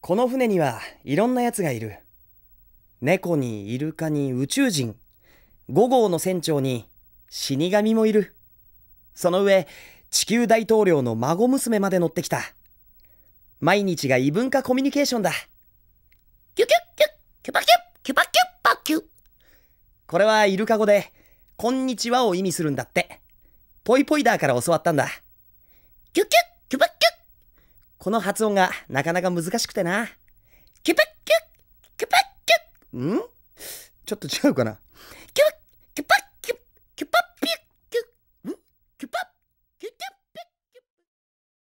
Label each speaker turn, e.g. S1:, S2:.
S1: この船にはいろんな奴がいる。猫にイルカに宇宙人、5号の船長に死神もいる。その上、地球大統領の孫娘まで乗ってきた。毎日が異文化コミュニケーションだ。キュキュキュキュパキュキュパキュパキュ。これはイルカ語で、こんにちはを意味するんだって。ポイポイダーから教わったんだ。キュキュこの発音がなかなか難しくてな。キュペッキュッキュペッキュッんちょっと
S2: 違うかなキュ